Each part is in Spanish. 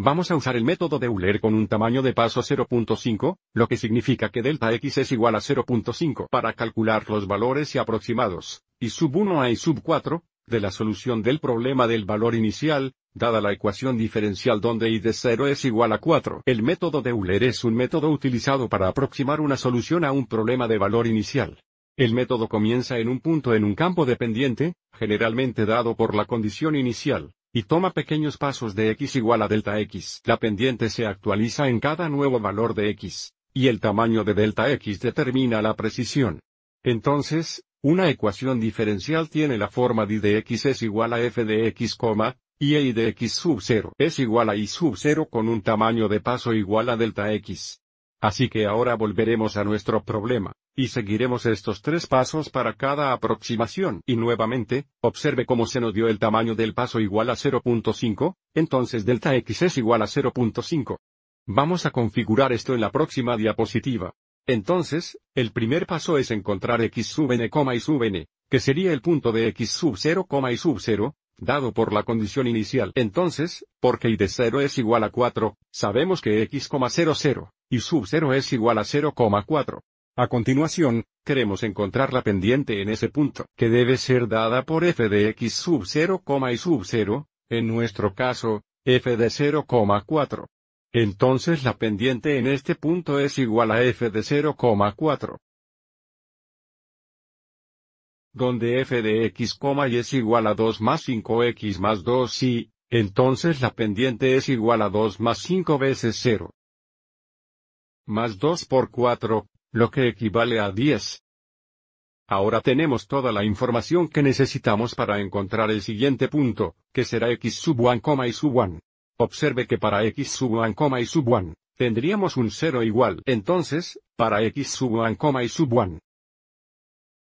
Vamos a usar el método de Euler con un tamaño de paso 0.5, lo que significa que delta x es igual a 0.5 para calcular los valores y aproximados, y sub 1 a y sub 4, de la solución del problema del valor inicial, dada la ecuación diferencial donde y de 0 es igual a 4. El método de Euler es un método utilizado para aproximar una solución a un problema de valor inicial. El método comienza en un punto en un campo dependiente, generalmente dado por la condición inicial y toma pequeños pasos de x igual a delta x. La pendiente se actualiza en cada nuevo valor de x, y el tamaño de delta x determina la precisión. Entonces, una ecuación diferencial tiene la forma de y de x es igual a f de x, y y e de x sub 0 es igual a y sub 0 con un tamaño de paso igual a delta x. Así que ahora volveremos a nuestro problema, y seguiremos estos tres pasos para cada aproximación. Y nuevamente, observe cómo se nos dio el tamaño del paso igual a 0.5, entonces delta x es igual a 0.5. Vamos a configurar esto en la próxima diapositiva. Entonces, el primer paso es encontrar x sub n, y sub n, que sería el punto de x sub 0, y sub 0, dado por la condición inicial. Entonces, porque y de 0 es igual a 4, sabemos que x, 0 y sub 0 es igual a 0,4. A continuación, queremos encontrar la pendiente en ese punto, que debe ser dada por f de x sub 0, y sub 0, en nuestro caso, f de 0,4. Entonces la pendiente en este punto es igual a f de 0,4. Donde f de x, y es igual a 2 más 5x más 2 y, entonces la pendiente es igual a 2 más 5 veces 0 más 2 por 4, lo que equivale a 10. Ahora tenemos toda la información que necesitamos para encontrar el siguiente punto, que será x sub 1, y sub 1. Observe que para x sub 1, y sub 1, tendríamos un 0 igual. Entonces, para x sub 1, y sub 1.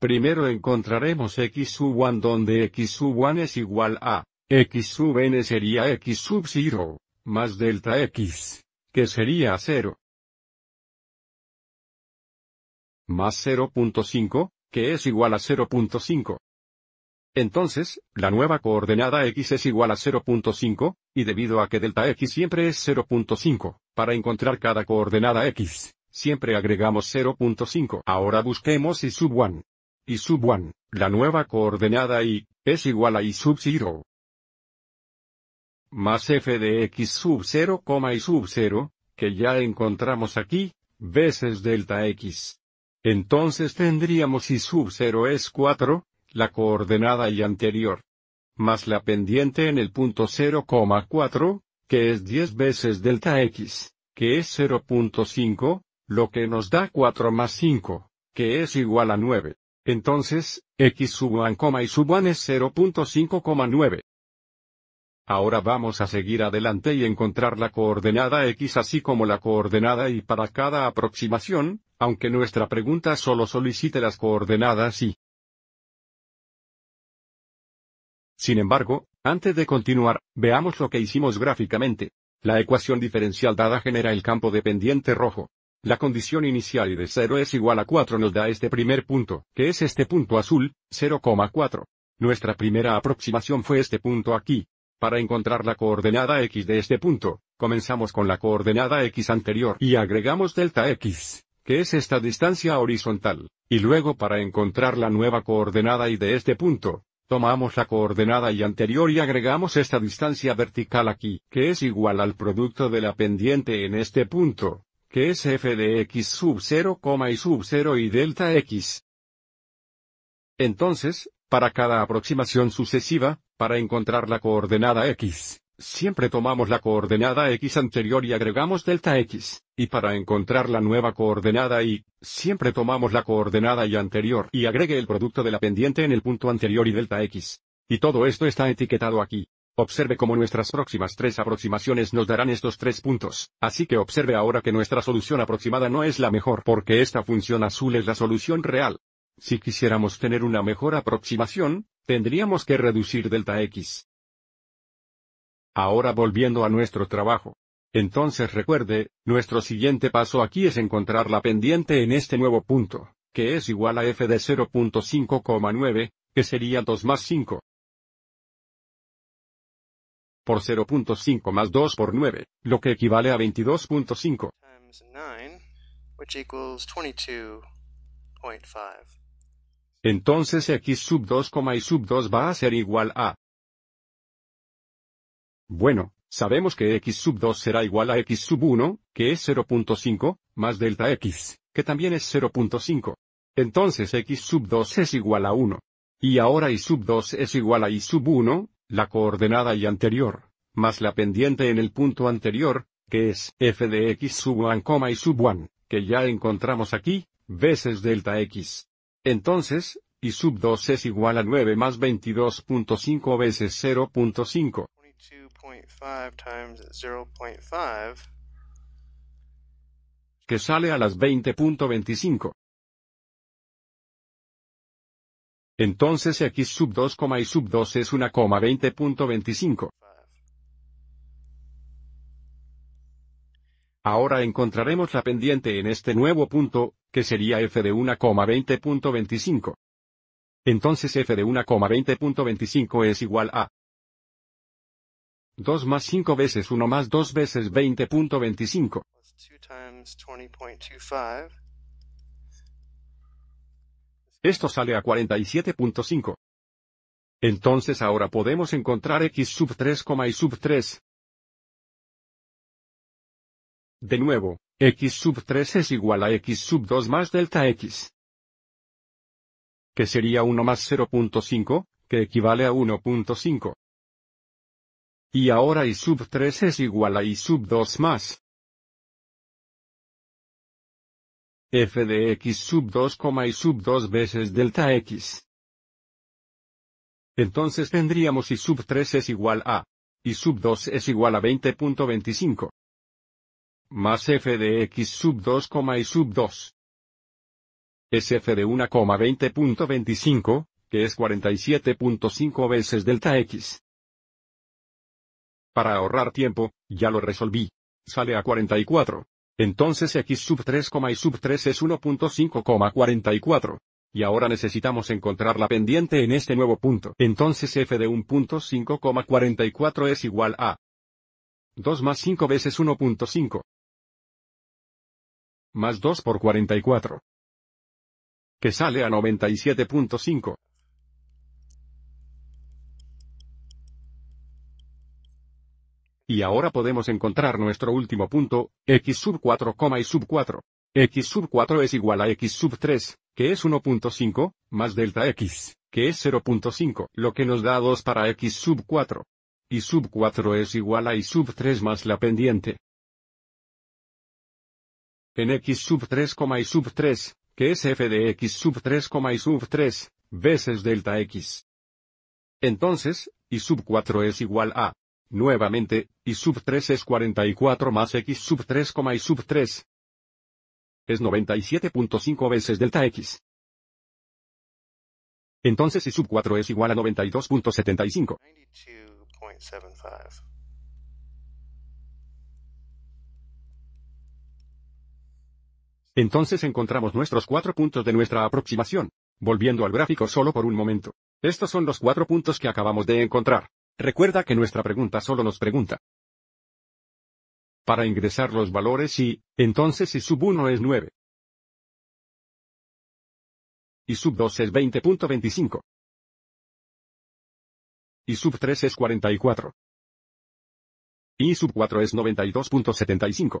Primero encontraremos x sub 1 donde x sub 1 es igual a, x sub n sería x sub 0, más delta x, que sería 0 más 0.5, que es igual a 0.5. Entonces, la nueva coordenada x es igual a 0.5, y debido a que delta x siempre es 0.5, para encontrar cada coordenada x, siempre agregamos 0.5. Ahora busquemos y sub 1. y sub 1, la nueva coordenada y, es igual a y sub 0. Más f de x sub 0, y sub 0, que ya encontramos aquí, veces delta x. Entonces tendríamos y sub 0 es 4, la coordenada y anterior, más la pendiente en el punto 0,4, que es 10 veces delta x, que es 0.5, lo que nos da 4 más 5, que es igual a 9. Entonces, x sub 1, y sub 1 es 0.5,9. Ahora vamos a seguir adelante y encontrar la coordenada x así como la coordenada y para cada aproximación, aunque nuestra pregunta solo solicite las coordenadas y. Sin embargo, antes de continuar, veamos lo que hicimos gráficamente. La ecuación diferencial dada genera el campo de pendiente rojo. La condición inicial y de 0 es igual a 4 nos da este primer punto, que es este punto azul, 0,4. Nuestra primera aproximación fue este punto aquí, para encontrar la coordenada x de este punto, comenzamos con la coordenada x anterior y agregamos delta x, que es esta distancia horizontal, y luego para encontrar la nueva coordenada y de este punto, tomamos la coordenada y anterior y agregamos esta distancia vertical aquí, que es igual al producto de la pendiente en este punto, que es f de x sub 0, y sub 0 y delta x. Entonces, para cada aproximación sucesiva, para encontrar la coordenada x, siempre tomamos la coordenada x anterior y agregamos delta x, y para encontrar la nueva coordenada y, siempre tomamos la coordenada y anterior y agregue el producto de la pendiente en el punto anterior y delta x. Y todo esto está etiquetado aquí. Observe cómo nuestras próximas tres aproximaciones nos darán estos tres puntos, así que observe ahora que nuestra solución aproximada no es la mejor porque esta función azul es la solución real. Si quisiéramos tener una mejor aproximación, tendríamos que reducir delta x. Ahora volviendo a nuestro trabajo. Entonces recuerde, nuestro siguiente paso aquí es encontrar la pendiente en este nuevo punto, que es igual a f de 0.5,9, que sería 2 más 5. Por 0.5 más 2 por 9, lo que equivale a 22.5. Entonces x sub 2, y sub 2 va a ser igual a. Bueno, sabemos que x sub 2 será igual a x sub 1, que es 0.5, más delta x, que también es 0.5. Entonces x sub 2 es igual a 1. Y ahora y sub 2 es igual a y sub 1, la coordenada y anterior, más la pendiente en el punto anterior, que es f de x sub 1, y sub 1, que ya encontramos aquí, veces delta x. Entonces, y sub 2 es igual a 9 más 22.5 veces 0.5. que sale a las 20.25. Entonces x sub 2, y sub 2 es coma 1,20.25. Ahora encontraremos la pendiente en este nuevo punto, que sería f de 1,20.25. Entonces f de 1,20.25 es igual a 2 más 5 veces 1 más 2 veces 20.25. Esto sale a 47.5. Entonces ahora podemos encontrar x sub 3, y sub 3, de nuevo, x sub 3 es igual a x sub 2 más delta x. Que sería 1 más 0.5, que equivale a 1.5. Y ahora y sub 3 es igual a y sub 2 más. f de x sub 2, y sub 2 veces delta x. Entonces tendríamos y sub 3 es igual a. y sub 2 es igual a 20.25 más f de x sub 2, y sub 2. Es f de 1,20.25, que es 47.5 veces delta x. Para ahorrar tiempo, ya lo resolví. Sale a 44. Entonces x sub 3, y sub 3 es 1.5,44. Y ahora necesitamos encontrar la pendiente en este nuevo punto. Entonces f de 1.5,44 es igual a 2 más 5 veces 1.5 más 2 por 44. Que sale a 97.5. Y ahora podemos encontrar nuestro último punto, x sub 4, y sub 4. x sub 4 es igual a x sub 3, que es 1.5, más delta x, que es 0.5, lo que nos da 2 para x sub 4. Y sub 4 es igual a y sub 3 más la pendiente en x sub 3, y sub 3, que es f de x sub 3, y sub 3, veces delta x. Entonces, y sub 4 es igual a, nuevamente, y sub 3 es 44 más x sub 3, y sub 3. Es 97.5 veces delta x. Entonces y sub 4 es igual a 92.75. Entonces encontramos nuestros cuatro puntos de nuestra aproximación. Volviendo al gráfico solo por un momento. Estos son los cuatro puntos que acabamos de encontrar. Recuerda que nuestra pregunta solo nos pregunta. Para ingresar los valores y, entonces si sub 1 es 9. Y sub 2 es 20.25. Y sub 3 es 44. Y sub 4 es 92.75.